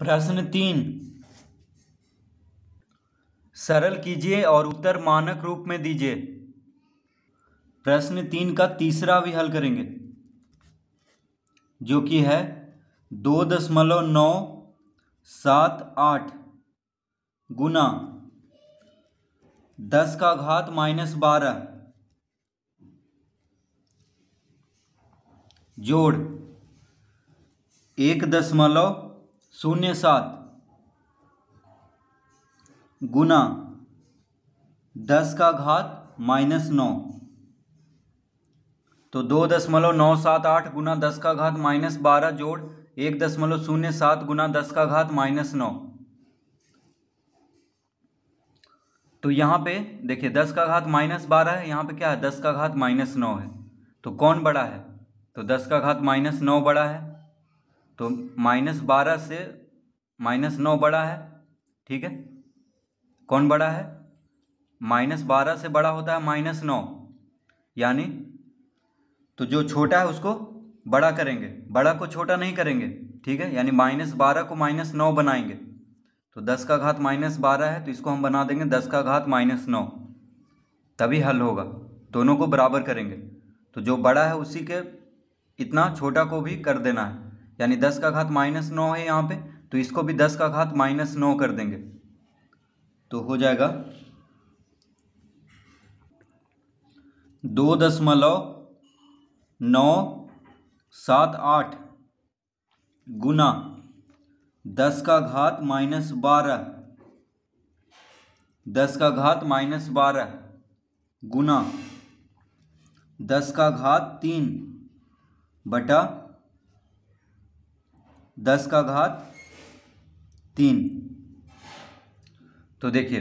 प्रश्न तीन सरल कीजिए और उत्तर मानक रूप में दीजिए प्रश्न तीन का तीसरा भी हल करेंगे जो कि है दो दशमलव नौ सात आठ गुना दस का घात माइनस बारह जोड़ एक दशमलव शून्य सात गुना दस का घात माइनस नौ तो दो दशमलव नौ सात आठ गुना दस का घात माइनस बारह जोड़ एक दशमलव शून्य सात गुना दस का घात माइनस नौ तो यहाँ पे देखिए दस का घात माइनस बारह है यहाँ पे क्या है दस का घात माइनस नौ है तो कौन बड़ा है तो दस का घात माइनस नौ बड़ा है तो माइनस बारह से माइनस नौ बड़ा है ठीक है कौन बड़ा है माइनस बारह से बड़ा होता है माइनस नौ यानी तो जो छोटा है उसको बड़ा करेंगे बड़ा को छोटा नहीं करेंगे ठीक है यानी माइनस बारह को माइनस नौ बनाएंगे तो दस का घात माइनस बारह है तो इसको हम बना देंगे दस का घात माइनस नौ तभी हल होगा दोनों को बराबर करेंगे तो जो बड़ा है उसी के इतना छोटा को भी कर देना है यानी दस का घात माइनस नौ है यहाँ पे तो इसको भी दस का घात माइनस नौ कर देंगे तो हो जाएगा दो दशमलव नौ सात आठ गुना दस का घात माइनस बारह दस का घात माइनस बारह गुना दस का घात तीन बटा दस का घात तीन तो देखिए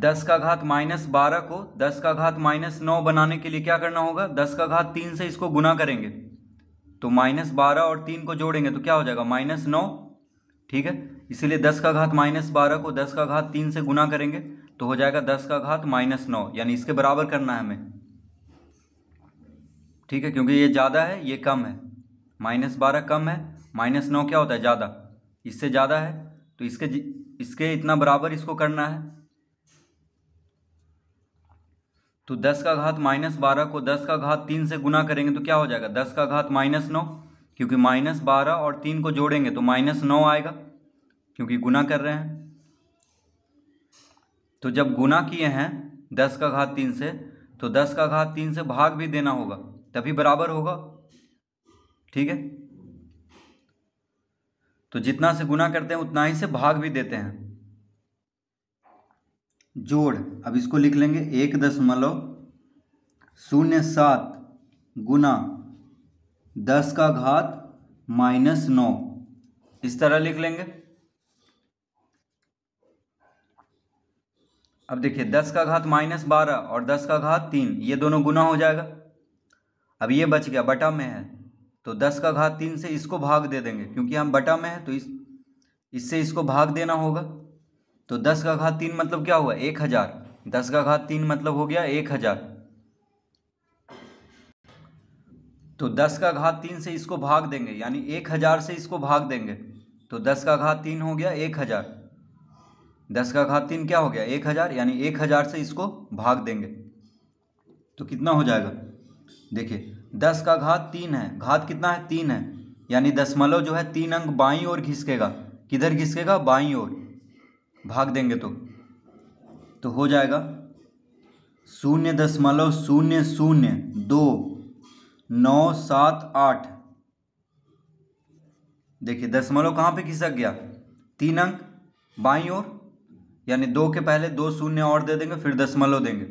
दस का घात माइनस बारह को दस का घात माइनस नौ बनाने के लिए क्या करना होगा दस का घात तीन से इसको गुना करेंगे तो माइनस बारह और तीन को जोड़ेंगे तो क्या हो जाएगा माइनस नौ ठीक है इसीलिए दस का घात माइनस बारह को दस का घात तीन से गुना करेंगे तो हो जाएगा दस का घात माइनस नौ यानी इसके बराबर करना है हमें ठीक है क्योंकि ये ज़्यादा है ये कम है माइनस बारह कम है माइनस नौ क्या होता है ज़्यादा इससे ज़्यादा है तो इसके इसके इतना बराबर इसको करना है तो दस का घात माइनस बारह को दस का घात तीन से गुना करेंगे तो क्या हो जाएगा दस का घात माइनस नौ क्योंकि माइनस बारह और तीन को जोड़ेंगे तो माइनस नौ आएगा क्योंकि गुना कर रहे हैं तो जब गुना किए हैं दस का घात तीन से तो दस का घात तीन से भाग भी देना होगा तभी बराबर होगा ठीक है तो जितना से गुना करते हैं उतना ही से भाग भी देते हैं जोड़ अब इसको लिख लेंगे एक दशमलव शून्य सात गुना दस का घात माइनस नौ इस तरह लिख लेंगे अब देखिए दस का घात माइनस बारह और दस का घात तीन ये दोनों गुना हो जाएगा अब ये बच गया बटा में है तो दस का घात तीन से इसको भाग दे देंगे क्योंकि हम बटा में हैं तो इस इससे इसको भाग देना होगा तो दस का घात तीन मतलब क्या हुआ एक हज़ार दस का घात तीन मतलब हो गया एक हज़ार तो दस का घात तीन से इसको भाग देंगे यानी एक हज़ार से इसको भाग देंगे तो दस का घात तीन हो गया एक हज़ार दस का घात तीन क्या हो गया एक हज़ार यानी एक हज़ार से इसको भाग देंगे तो कितना हो जाएगा देखिए दस का घात तीन है घात कितना है तीन है यानी दशमलव जो है तीन अंक बाई और घिसकेगा किधर घिसकेगा बाई और भाग देंगे तो तो हो जाएगा शून्य दशमलव शून्य शून्य दो नौ सात आठ देखिए दशमलव कहाँ पे घिसक गया तीन अंक बाई और यानी दो के पहले दो शून्य और दे देंगे फिर दशमलव देंगे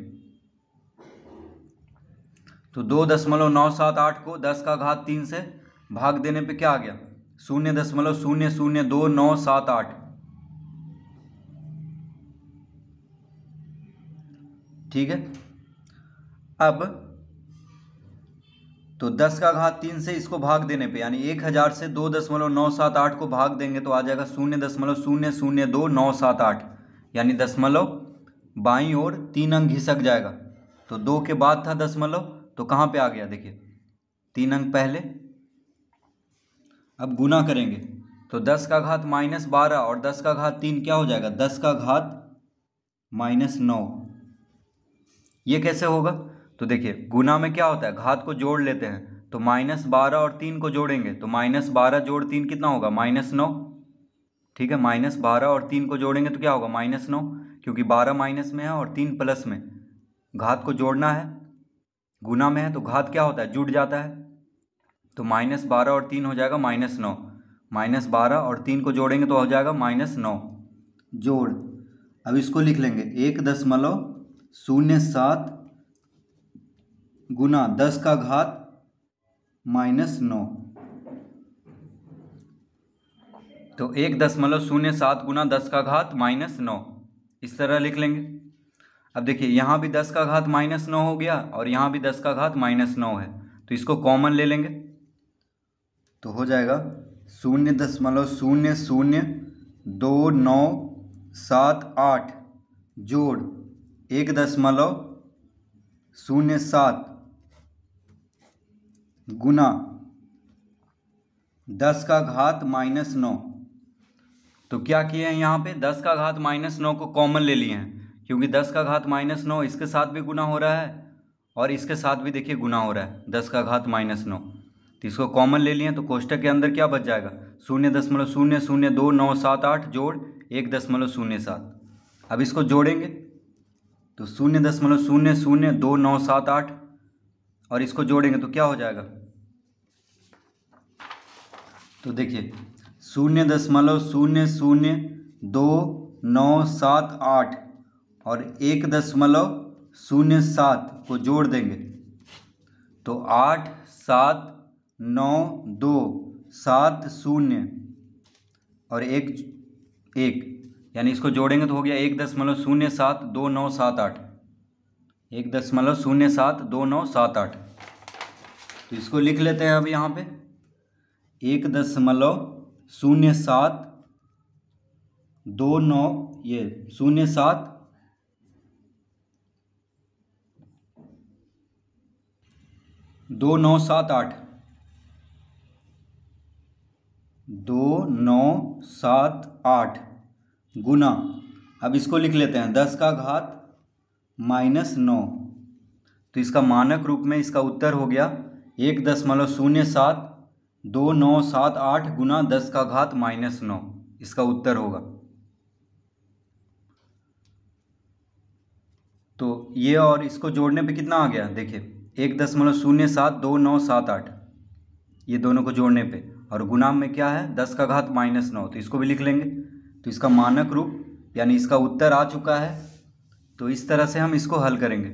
तो दो दशमलव नौ सात आठ को दस का घात तीन से भाग देने पे क्या आ गया शून्य दशमलव शून्य शून्य दो नौ सात आठ ठीक है अब तो दस का घात तीन से इसको भाग देने पे यानी एक हजार से दो दशमलव नौ सात आठ को भाग देंगे तो आ जाएगा शून्य दशमलव शून्य शून्य दो नौ सात आठ यानी दशमलव बाई और तीन अंक घिसक जाएगा तो दो के बाद था दशमलव तो कहाँ पे आ गया देखिए तीन अंक पहले अब गुना करेंगे तो दस का घात माइनस बारह और दस का घात तीन क्या हो जाएगा दस का घात माइनस नौ ये कैसे होगा तो देखिए गुना में क्या होता है घात को जोड़ लेते हैं तो माइनस बारह और तीन को जोड़ेंगे तो माइनस बारह जोड़ तीन कितना होगा माइनस नौ ठीक है माइनस बारह और तीन को जोड़ेंगे तो क्या होगा माइनस नौ क्योंकि बारह माइनस में है और तीन प्लस में घात को जोड़ना है गुना में है तो घात क्या होता है जुट जाता है तो माइनस बारह और तीन हो जाएगा माइनस नौ माइनस बारह और तीन को जोड़ेंगे तो हो जाएगा माइनस नौ जोड़ अब इसको लिख लेंगे एक दशमलव शून्य सात गुना दस का घात माइनस नौ तो एक दशमलव शून्य सात गुना दस का घात माइनस नौ इस तरह लिख लेंगे अब देखिए यहाँ भी दस का घात माइनस नौ हो गया और यहाँ भी दस का घात माइनस नौ है तो इसको कॉमन ले लेंगे तो हो जाएगा शून्य दशमलव शून्य शून्य दो नौ सात आठ जोड़ एक दशमलव शून्य सात गुना दस का घात माइनस नौ तो क्या किए हैं यहाँ पे दस का घात माइनस नौ को कॉमन ले लिए हैं क्योंकि दस का घात माइनस नौ इसके साथ भी गुना हो रहा है और इसके साथ भी देखिए गुना हो रहा है दस का घात माइनस नौ तो इसको कॉमन ले लिए तो कोष्टक के अंदर क्या बच जाएगा शून्य दशमलव शून्य शून्य दो नौ सात आठ जोड़ एक दशमलव शून्य सात अब इसको जोड़ेंगे तो शून्य दशमलव शून्य शून्य दो नौ सात आठ और इसको जोड़ेंगे तो क्या हो जाएगा तो देखिए शून्य दशमलव शून्य शून्य दो नौ सात आठ और एक दशमलव शून्य सात को जोड़ देंगे तो आठ सात नौ दो सात शून्य और एक एक यानी इसको जोड़ेंगे तो हो गया एक दशमलव शून्य सात दो नौ सात आठ एक दशमलव शून्य सात दो नौ सात आठ तो इसको लिख लेते हैं अब यहाँ पे एक दशमलव शून्य सात दो नौ ये शून्य सात दो नौ सात आठ दो नौ सात आठ गुना अब इसको लिख लेते हैं दस का घात माइनस नौ तो इसका मानक रूप में इसका उत्तर हो गया एक दशमलव शून्य सात दो नौ सात आठ गुना दस का घात माइनस नौ इसका उत्तर होगा तो ये और इसको जोड़ने पे कितना आ गया देखिए एक दशमलव शून्य सात दो नौ सात आठ ये दोनों को जोड़ने पे और गुनाम में क्या है दस का घात माइनस नौ तो इसको भी लिख लेंगे तो इसका मानक रूप यानी इसका उत्तर आ चुका है तो इस तरह से हम इसको हल करेंगे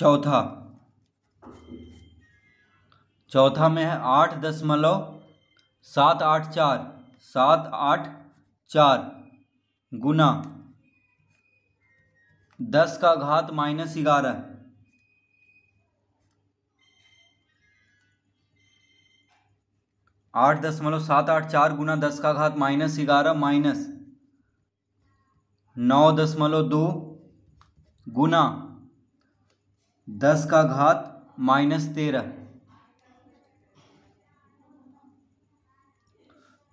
चौथा चौथा में है आठ दशमलव सात आठ चार सात आठ चार गुना दस का घात माइनस ग्यारह आठ दशमलव सात आठ चार गुना दस का घात माइनस ग्यारह माइनस नौ दशमलव दो गुना दस का घात माइनस तेरह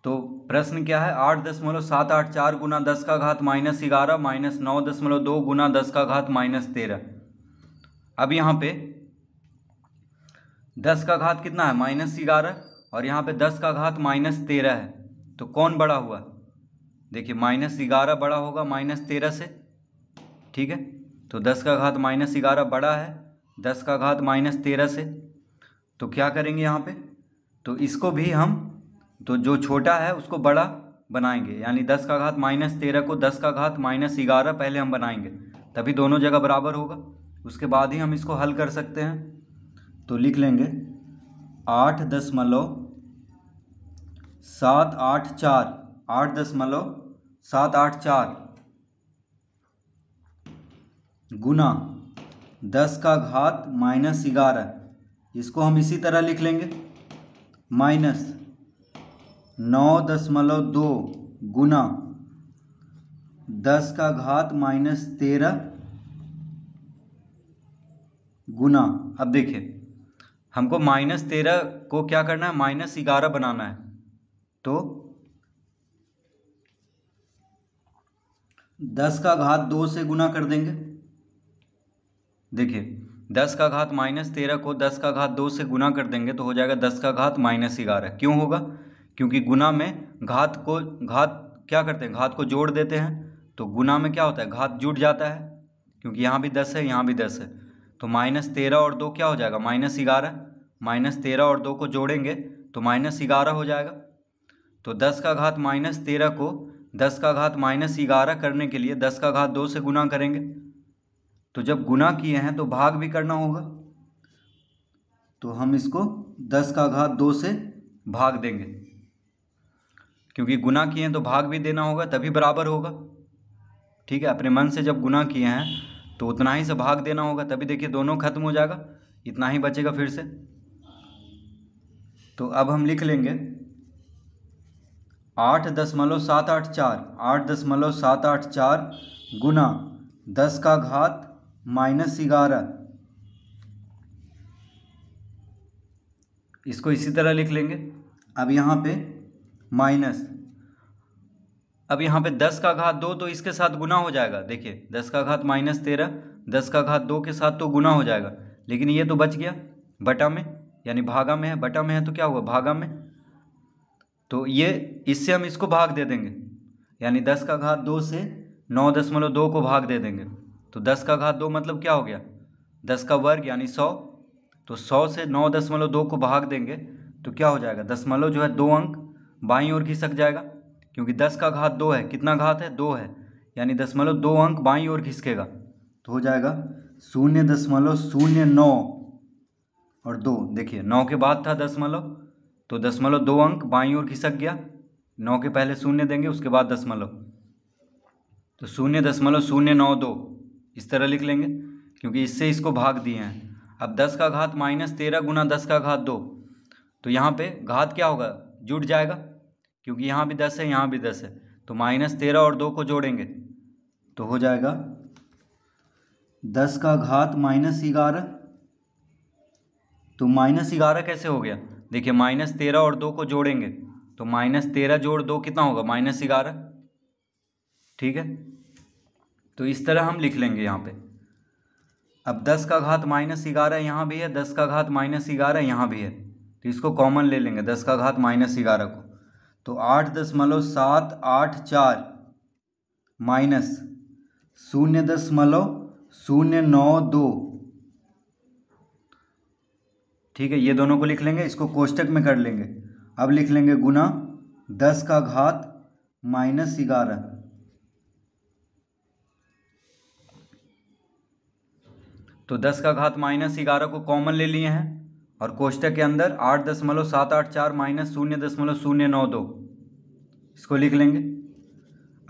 तो प्रश्न क्या है आठ दशमलव सात आठ चार गुना दस का घात माइनस ग्यारह माइनस नौ दशमलव दो गुना दस का घात माइनस तेरह अब यहाँ पे दस का घात कितना है माइनस ग्यारह और यहाँ पे दस का घात माइनस तेरह है तो कौन बड़ा हुआ देखिए माइनस ग्यारह बड़ा होगा माइनस तेरह से ठीक है तो दस का घात माइनस ग्यारह बड़ा है दस का घात माइनस तेरह से तो क्या करेंगे यहाँ पे तो इसको भी हम तो जो छोटा है उसको बड़ा बनाएंगे यानी दस का घात माइनस तेरह को दस का घात माइनस ग्यारह पहले हम बनाएंगे तभी दोनों जगह बराबर होगा उसके बाद ही हम इसको हल कर सकते हैं तो लिख लेंगे आठ दशमलव सात आठ चार आठ दशमलव सात आठ चार गुना दस का घात माइनस ग्यारह इसको हम इसी तरह लिख लेंगे माइनस नौ दशमलव दो गुना दस का घात माइनस तेरह गुना अब देखिए हमको माइनस तेरह को क्या करना है माइनस ग्यारह बनाना है तो दस का घात दो से गुना कर देंगे देखिए दस का घात माइनस तेरह को दस का घात दो से गुना कर देंगे तो हो जाएगा दस का घात माइनस ग्यारह क्यों होगा क्योंकि गुना में घात को घात क्या करते हैं घात को जोड़ देते हैं तो गुना में क्या होता है घात जुट जाता है क्योंकि यहाँ भी दस है यहाँ भी दस है तो माइनस तेरह और दो क्या हो जाएगा माइनस ग्यारह माइनस तेरह और दो को जोड़ेंगे तो माइनस ग्यारह हो जाएगा तो दस का घात माइनस तेरह को दस का घात माइनस ग्यारह करने के लिए दस का घात दो से गुना करेंगे तो जब गुना किए हैं तो भाग भी करना होगा तो हम इसको दस का घात दो से भाग देंगे क्योंकि गुना किए हैं तो भाग भी देना होगा तभी बराबर होगा ठीक है अपने मन से जब गुना किए हैं तो उतना ही से भाग देना होगा तभी देखिए दोनों खत्म हो जाएगा इतना ही बचेगा फिर से तो अब हम लिख लेंगे आठ दशमलव सात आठ चार आठ दशमलव सात आठ चार गुना दस का घात माइनस ग्यारह इसको इसी तरह लिख लेंगे अब यहाँ पे माइनस अब यहाँ पे दस का घात दो तो इसके साथ गुना हो जाएगा देखिए दस का घात माइनस तेरह दस का घात दो के साथ तो गुना हो जाएगा लेकिन ये तो बच गया बटा में यानी भागा में है बटा में है तो क्या हुआ भागा में तो ये इससे हम इसको भाग दे देंगे यानी दस का घात दो से नौ दशमलव दो को भाग दे देंगे तो दस का घात दो मतलब क्या हो गया दस का वर्ग यानी सौ तो सौ से नौ दशमलव दो को भाग देंगे तो क्या हो जाएगा दशमलव जो है दो अंक बाई ओर खिसक जाएगा क्योंकि दस का घात दो है कितना घात है दो है यानी दशमलव दो अंक बाई ओर खिसकेगा तो हो जाएगा शून्य दशमलव शून्य नौ और दो देखिए नौ के बाद था दशमलव तो दशमलव दो अंक बाई ओर खिसक गया नौ के पहले शून्य देंगे उसके बाद दशमलव तो शून्य दशमलव शून्य नौ दो इस तरह लिख लेंगे क्योंकि इससे इसको भाग दिए हैं अब दस का घात माइनस तेरह गुना दस का घात दो तो यहाँ पे घात क्या होगा जुट जाएगा क्योंकि यहाँ भी दस है यहाँ भी दस है तो माइनस तेरह और दो को जोड़ेंगे तो हो जाएगा दस का घात माइनस ग्यारह तो माइनस ग्यारह कैसे हो गया देखिए माइनस तेरह और दो को जोड़ेंगे तो माइनस तेरह जोड़ दो कितना होगा माइनस ग्यारह ठीक है तो इस तरह हम लिख लेंगे यहाँ पे अब दस का घात माइनस ग्यारह यहाँ भी है दस का घात माइनस ग्यारह यहाँ भी है तो इसको कॉमन ले लेंगे दस का घात माइनस ग्यारह को तो आठ दशमलव सात आठ चार माइनस शून्य दशमलव शून्य नौ दो ठीक है ये दोनों को लिख लेंगे इसको कोष्टक में कर लेंगे अब लिख लेंगे गुना दस का घात माइनस ग्यारह तो दस का घात माइनस ग्यारह को कॉमन ले लिए हैं और कोष्टक के अंदर आठ दशमलव सात आठ चार माइनस शून्य दशमलव शून्य नौ दो इसको लिख लेंगे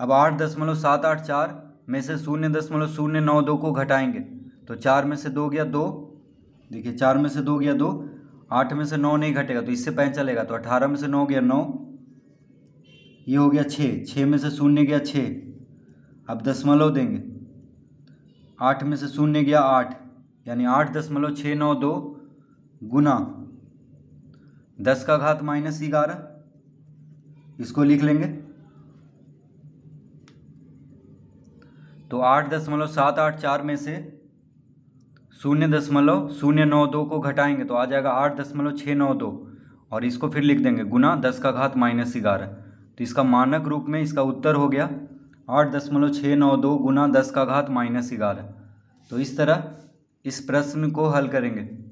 अब आठ दशमलव सात आठ चार में से शून्य दशमलव शून्य नौ दो को घटाएंगे तो चार में से दो गया दो देखिए चार में से दो गया दो आठ में से नौ नहीं घटेगा तो इससे पैन चलेगा तो अठारह में से नौ गया नौ ये हो गया छः छः में से शून्य गया छः अब दशमलव देंगे आठ में से शून्य गया आठ यानी आठ दशमलव छः नौ दो गुना दस का घात माइनस ग्यारह इसको लिख लेंगे तो आठ दशमलव सात आठ चार में से शून्य दशमलव शून्य नौ दो को घटाएंगे तो आ जाएगा आठ दशमलव छः नौ दो और इसको फिर लिख देंगे गुना दस का घात माइनस ग्यारह तो इसका मानक रूप में इसका उत्तर हो गया आठ दशमलव छः नौ दो गुना दस का घात माइनस ग्यारह तो इस तरह इस प्रश्न को हल करेंगे